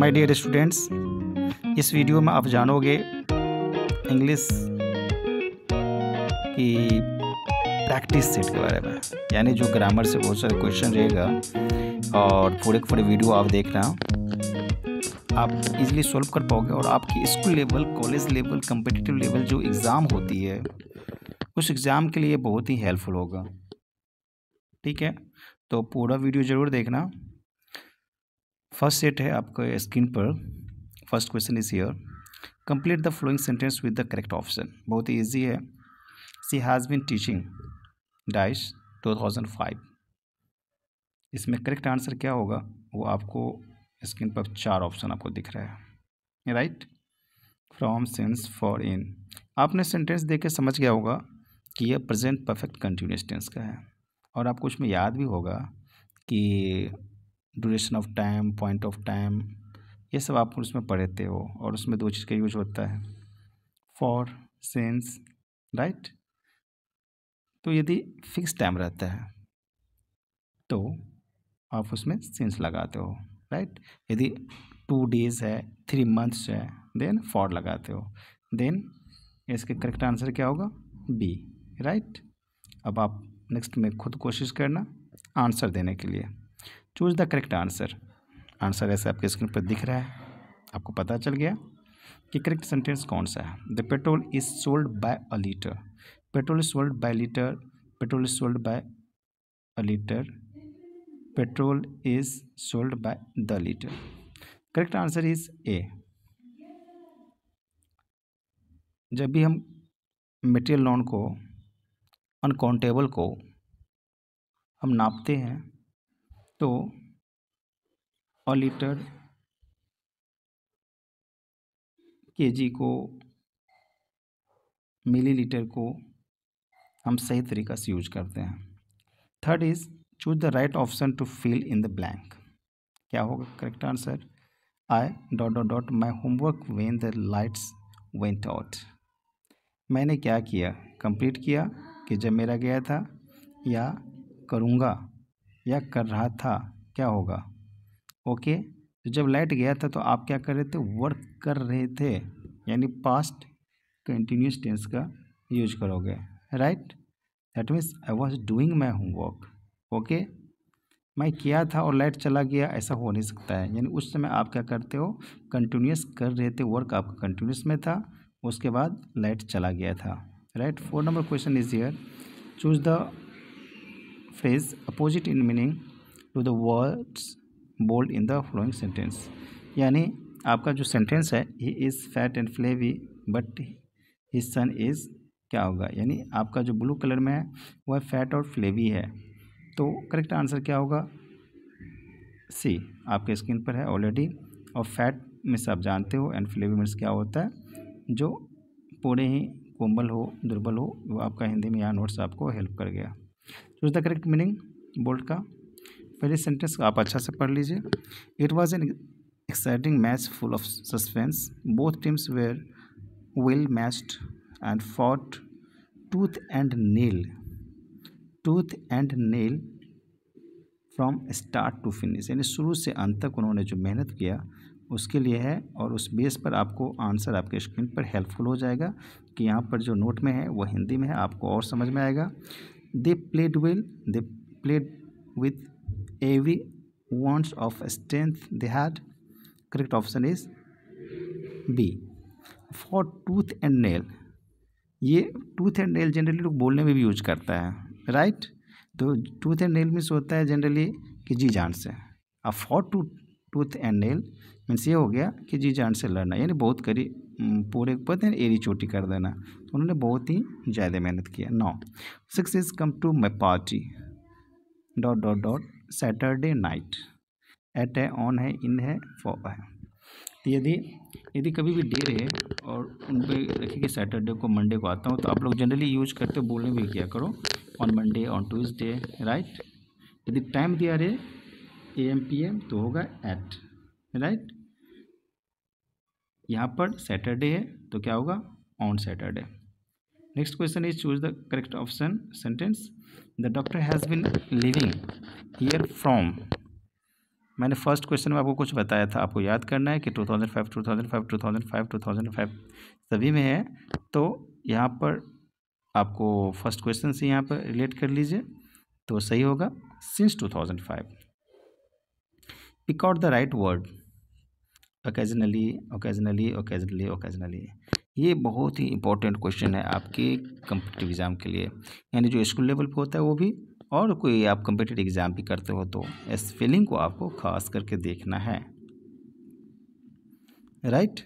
My dear students इस video में आप जानोगे इंग्लिश की प्रैक्टिस सेट के बारे में यानी जो ग्रामर से बहुत सारे क्वेश्चन रहेगा और थोड़े थोड़े वीडियो आप देख रहे हैं आप इजीली सॉल्व कर पाओगे और आपकी school level college level competitive level जो एग्ज़ाम होती है उस एग्ज़ाम के लिए बहुत ही हेल्पफुल होगा ठीक है तो पूरा वीडियो ज़रूर देखना फर्स्ट सेट है आपके स्क्रीन पर first question is here complete the following sentence with the correct option बहुत ही ईजी है she has been teaching thousand 2005 इसमें करेक्ट आंसर क्या होगा वो आपको स्क्रीन पर चार ऑप्शन आपको दिख रहा है right from since for in आपने सेंटेंस देख के समझ गया होगा कि यह प्रेजेंट परफेक्ट कंटिन्यूस टेंस का है और आपको उसमें याद भी होगा कि duration of time point of time ये सब आप उसमें पढ़े हो और उसमें दो चीज़ का यूज होता है फॉर सेंस राइट तो यदि फिक्स टाइम रहता है तो आप उसमें सेंस लगाते हो राइट यदि टू डेज है थ्री मंथ्स है देन फॉर लगाते हो देन इसके करेक्ट आंसर क्या होगा बी राइट अब आप नेक्स्ट में खुद कोशिश करना आंसर देने के लिए choose the correct answer answer ऐसे आपके स्क्रीन पर दिख रहा है आपको पता चल गया कि करेक्ट सेंटेंस कौन सा है the petrol is sold by a litre petrol is sold by litre petrol is sold by a litre petrol is sold by the litre correct answer is A जब भी हम मटेरियल लोन को uncountable को हम नापते हैं तो के जी को मिलीलीटर को हम सही तरीका से यूज करते हैं third is choose the right option to fill in the blank क्या होगा correct answer I dot dot dot my homework when the lights went out मैंने क्या किया कंप्लीट किया कि जब मेरा गया था या करूँगा या कर रहा था क्या होगा ओके तो जब लाइट गया था तो आप क्या कर रहे थे वर्क कर रहे थे यानी पास्ट कंटिन्यूस टेंस का यूज करोगे right that means I was doing my homework okay मैं किया था और लाइट चला गया ऐसा हो नहीं सकता है यानी उस समय आप क्या करते हो कंटिन्यूस कर रहे थे वर्क आपका कंटिन्यूस में था उसके बाद लाइट चला गया था right four number question is यर choose the phrase opposite in meaning to the words bold in the following sentence यानी आपका जो सेंटेंस है he is fat and flabby but his son is क्या होगा यानी आपका जो ब्लू कलर में है वह फैट और फ्लेवी है तो करेक्ट आंसर क्या होगा सी आपके स्किन पर है ऑलरेडी और फैट मिस आप जानते हो एंड फ्लेवी मिस क्या होता है जो पूरे ही कोमल हो दुर्बल हो वो आपका हिंदी में यहाँ नोट्स आपको हेल्प कर गया choose the correct meaning bold का पहले सेंटेंस को आप अच्छा से पढ़ लीजिए it was an exciting match full of suspense both teams were well matched and fought tooth and nail tooth and nail from start to finish यानी शुरू से अंत तक उन्होंने जो मेहनत किया उसके लिए है और उस बेस पर आपको आंसर आपके स्क्रीन पर हेल्पफुल हो जाएगा कि यहाँ पर जो नोट में है वह हिंदी में है आपको और समझ में आएगा they played well they played with every ounce of strength they had correct option is B for tooth and nail ये टूथ एंड नेल जनरली लोग बोलने में भी यूज करता है राइट तो टूथ एंड नेल मीन्स होता है जनरली कि जी जान से अब for to tooth and nail means ये हो गया कि जी जान से लड़ना यानी बहुत करीब पूरे के पद एरी चोटी कर देना तो उन्होंने बहुत ही ज़्यादा मेहनत किया now six is come to my party dot dot dot Saturday night at है ऑन है इन है फॉर है तो यदि यदि कभी भी डे रहे और उन पर रखे कि सैटरडे को मंडे को आता हूँ तो आप लोग जनरली यूज करते हो बोलने भी क्या करो on Monday on Tuesday right यदि टाइम दिया रहे ए एम पी एम तो होगा एट राइट यहाँ पर सैटरडे है तो क्या होगा on Saturday next question is choose the correct option sentence the doctor has been living here from मैंने फर्स्ट क्वेश्चन में आपको कुछ बताया था आपको याद करना है कि two thousand five two thousand five two thousand five two thousand five सभी में है तो यहाँ पर आपको फर्स्ट क्वेश्चन से यहाँ पर रिलेट कर लीजिए तो सही होगा since two thousand five pick out the right word occasionally occasionally occasionally occasionally ये बहुत ही इंपॉर्टेंट क्वेश्चन है आपके कंपिटिव एग्ज़ाम के लिए यानी जो स्कूल लेवल पर होता है वो भी और कोई आप कम्पिटेटिव एग्ज़ाम भी करते हो तो इस फीलिंग को आपको खास करके देखना है राइट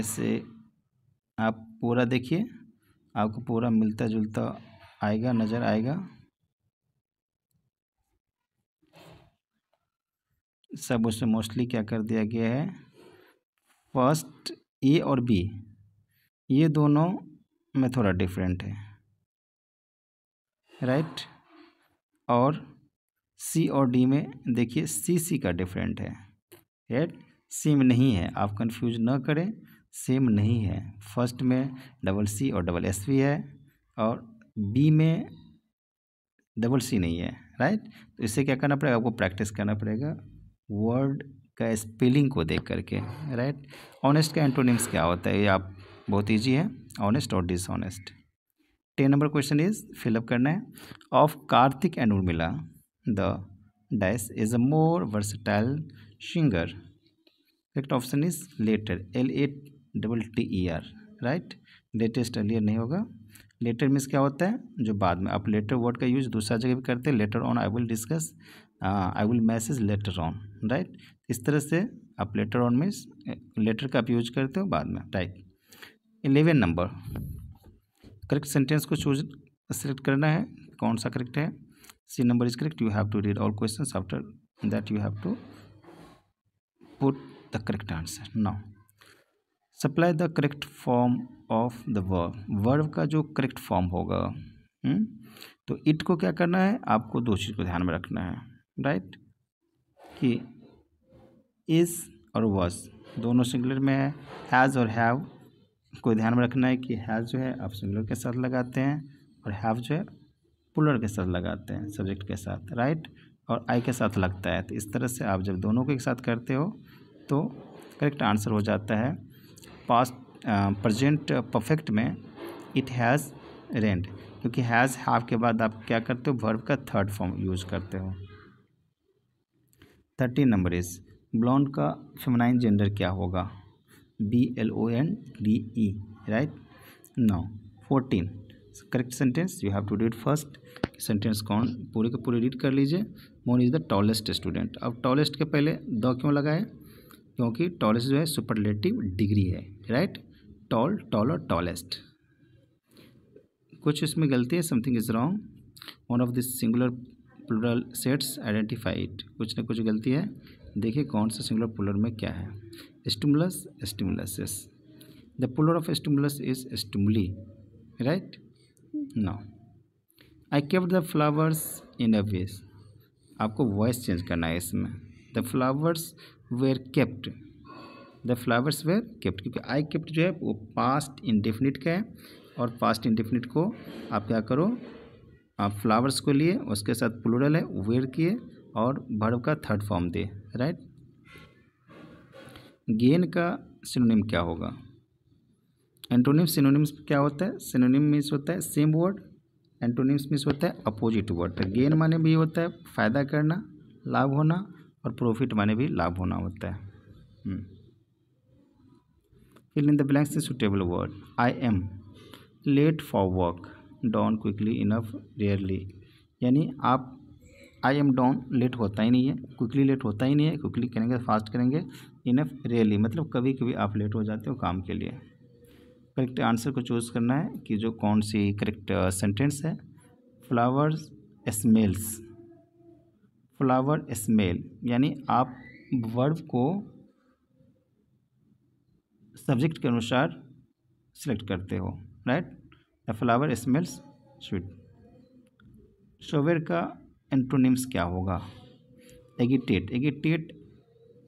ऐसे आप पूरा देखिए आपको पूरा मिलता जुलता आएगा नज़र आएगा सब उसमें मोस्टली क्या कर दिया गया है फर्स्ट ए और बी ये दोनों में थोड़ा डिफरेंट है राइट और सी और डी में देखिए सी सी का डिफरेंट है राइट सेम नहीं है आप कंफ्यूज ना करें सेम नहीं है फर्स्ट में डबल सी और डबल एस भी है और बी में डबल सी नहीं है राइट तो इससे क्या करना पड़ेगा आपको प्रैक्टिस करना पड़ेगा वर्ड का स्पेलिंग को देख करके राइट ऑनेस्ट का एंटोनिम्स क्या होता है ये आप बहुत ईजी है ऑनेस्ट और dishonest ten number question is fill up करना है of Kartik and Urmila the dash is a more versatile singer correct option is latter L A double T E R right latest earlier नहीं होगा लेटर मीन्स क्या होता है जो बाद में आप लेटर वर्ड का यूज दूसरा जगह भी करते हैं later on I will discuss I will message later on right इस तरह से आप लेटर ऑन में लेटर का आप यूज करते हो बाद में right eleven number correct sentence को चूज सेलेक्ट करना है कौन सा करेक्ट है C number is correct you have to read all question after that you have to put the correct answer now supply the correct form of the verb verb का जो correct form होगा हुँ? हम्म, तो it को क्या करना है आपको दो चीज़ को ध्यान में रखना है राइट कि इस और वॉस दोनों सिंगुलर में है हैज़ और हैव को ध्यान में रखना है कि हैज़ जो है आप सिंगुलर के साथ लगाते हैं और हैव जो है पुलर के साथ लगाते हैं सब्जेक्ट के साथ राइट और आई के साथ लगता है तो इस तरह से आप जब दोनों को एक साथ करते हो तो करेक्ट आंसर हो जाता है पास्ट प्रजेंट परफेक्ट में इट हैज़ रेंट क्योंकि हैज़ हाफ के बाद आप क्या करते हो वर्ब का थर्ड फॉर्म यूज़ करते हो थर्टीन नंबर इस ब्लॉन्ड का फेमनाइन जेंडर क्या होगा B L O N D E right now fourteen correct sentence you have to read first sentence कौन पूरे के पूरे रीड कर लीजिए मोन इज़ द टॉलेस्ट स्टूडेंट अब टॉलेस्ट के पहले द क्यों लगाए क्योंकि टॉलेस्ट जो है सुपरलेटिव डिग्री है राइट टॉल टॉल और टॉलेस्ट कुछ इसमें गलती है something is wrong one of this singular plural sets identified कुछ ना कुछ गलती है देखिए कौन सा सिंगुलर प्लूरल में क्या है stimulus stimuluses the plural of stimulus is stimuli right no I kept the flowers in a vase आपको वॉइस चेंज करना है इसमें the flowers were kept the flowers were kept क्योंकि आई केप्ट जो है वो पास्ट इंडेफिनिट का है और पास्ट इंडेफिनिट को आप क्या करो आप फ्लावर्स को लिए उसके साथ प्लूरल है वेयर किए और भर्व का थर्ड फॉर्म दिए राइट गेन का सिनोनिम क्या होगा एंटोनिम्स सिनोनिम्स क्या होता है सिनोनिम मीन्स होता है सेम वर्ड एंटोनिम्स मीन्स होता है अपोजिट वर्ड गेन माने भी होता है फ़ायदा करना लाभ होना और प्रॉफिट माने भी लाभ होना होता है fill in the blanks is suitable word I am late for work down quickly enough rarely यानी आप आई एम डाउन लेट होता ही नहीं है क्विकली लेट होता ही नहीं है क्विकली करेंगे फास्ट करेंगे इनफ रेयरली मतलब कभी कभी आप लेट हो जाते हो काम के लिए करेक्ट आंसर को चूज़ करना है कि जो कौन सी करेक्ट सेंटेंस uh, है फ्लावर्स स्मेल्स फ्लावर स्मेल यानी आप वर्ब को सब्जेक्ट के अनुसार सेलेक्ट करते हो right a flower smells sweet shower का एंटोनिम्स क्या होगा एगिटेट एगिटेट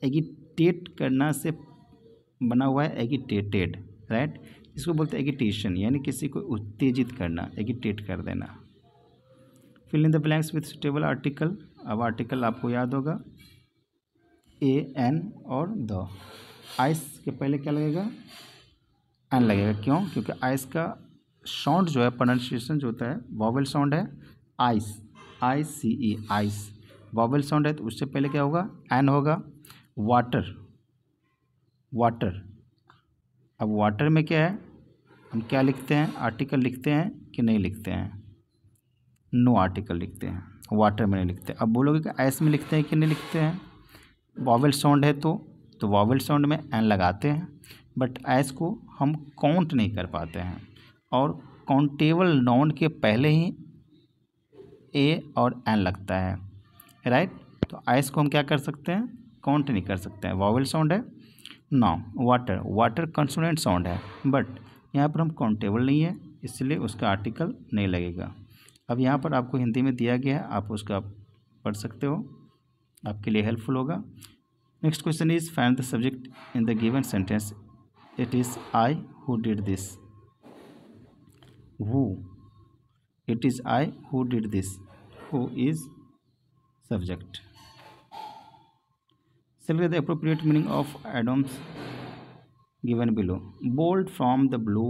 एगिटेट करना से बना हुआ है एगिटेटेड राइट इसको बोलते हैं एगिटेशन यानी किसी को उत्तेजित करना एगिटेट कर देना fill in the blanks with suitable article अब आर्टिकल आपको याद होगा ए एन और द आइस के पहले क्या लगेगा एन लगेगा क्यों क्योंकि आइस का साउंड जो है प्रोनाउंसिएशन जो होता है वॉवल साउंड है ice I C E ice vowel sound है तो उससे पहले क्या होगा एन होगा वाटर वाटर अब वाटर में क्या है हम क्या लिखते हैं आर्टिकल लिखते हैं कि नहीं लिखते हैं नो आर्टिकल लिखते हैं वाटर में नहीं लिखते अब बोलोगे कि आइस में लिखते हैं कि नहीं लिखते हैं वॉवल साउंड है तो तो वॉवल साउंड में एन लगाते हैं बट ऐस को हम काउंट नहीं कर पाते हैं और काउंटेबल नाउन के पहले ही ए और एन लगता है राइट right? तो आइस को हम क्या कर सकते हैं काउंट नहीं कर सकते हैं वॉवल साउंड है now water water consonant sound है बट यहाँ पर हम काउंटेबल नहीं है इसलिए उसका आर्टिकल नहीं लगेगा अब यहाँ पर आपको हिंदी में दिया गया है आप उसका पढ़ सकते हो आपके लिए हेल्पफुल होगा next question is find the subject in the given sentence it is I who did this who it is i who did this who is subject select the appropriate meaning of adams given below bold from the blue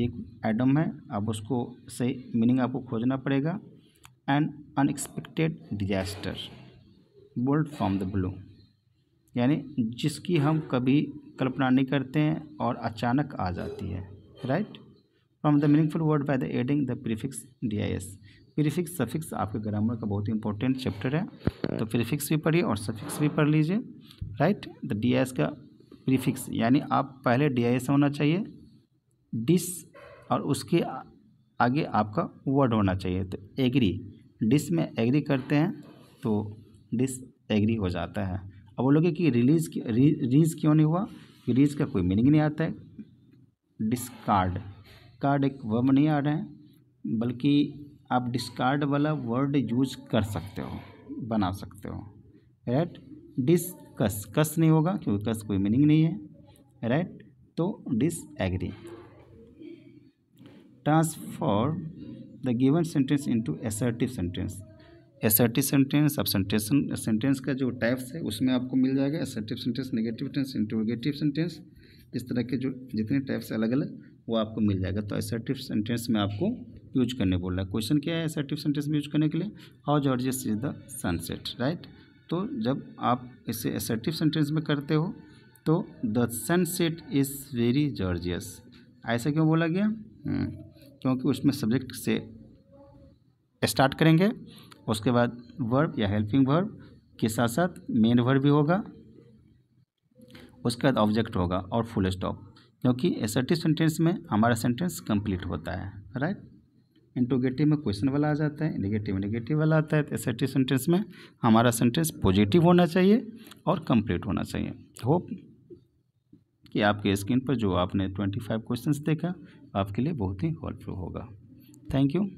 एक idiom है अब उसको सही meaning आपको खोजना पड़ेगा and unexpected disaster bold from the blue यानी जिसकी हम कभी कल्पना नहीं करते हैं और अचानक आ जाती है right right? From the meaningful word by the adding the prefix D I S prefix suffix आपके ग्रामर का बहुत ही इंपॉर्टेंट चैप्टर है तो प्रीफिक्स भी पढ़िए और सफिक्स भी पढ़ लीजिए right the D I S का प्रीफिक्स यानी आप पहले डी आई एस होना चाहिए डिस और उसके आगे आपका वर्ड होना चाहिए तो एग्री डिस में एग्री करते हैं तो डिस एग्री हो जाता है अब वो लोग कि रिलीज रीज क्यों नहीं हुआ रिलीज का कोई मीनिंग नहीं आता है डिस्कार्ड डिस्कार्ड एक वर्ब नहीं आ रहे हैं बल्कि आप डिस्कार्ड वाला वर्ड यूज कर सकते हो बना सकते हो राइट डिसकस कस नहीं होगा क्योंकि कस कोई मीनिंग नहीं है राइट तो disagree transform the given sentence into assertive sentence assertive sentence अब सेंटेंसन सेंटेंस का जो टाइप्स है उसमें आपको मिल जाएगा assertive sentence negative sentence interrogative sentence इस तरह के जो जितने टाइप्स अलग अलग वो आपको मिल जाएगा तो एसर्टिव सेंटेंस में आपको यूज करने बोल रहा है क्वेश्चन क्या है एसर्टिव सेंटेंस में यूज करने के लिए how gorgeous is the sunset right तो जब आप इसे एसर्टिव सेंटेंस में करते हो तो the sunset is very gorgeous ऐसा क्यों बोला गया हम्म, क्योंकि उसमें सब्जेक्ट से स्टार्ट करेंगे उसके बाद वर्ब या हेल्पिंग वर्ब के साथ साथ मेन वर्ब भी होगा उसके बाद ऑब्जेक्ट होगा और फुल स्टॉप क्योंकि एसर्टिव सेंटेंस में हमारा सेंटेंस कंप्लीट होता है राइट इंटोगेटिव में क्वेश्चन वाला आ जाता है निगेटिव में निगेटिव वाला आता है तो एसर्टिव सेंटेंस में हमारा सेंटेंस पॉजिटिव होना चाहिए और कंप्लीट होना चाहिए होप कि आपके स्क्रीन पर जो आपने ट्वेंटी फाइव क्वेश्चन देखा आपके लिए बहुत ही हेल्पफुल होगा थैंक यू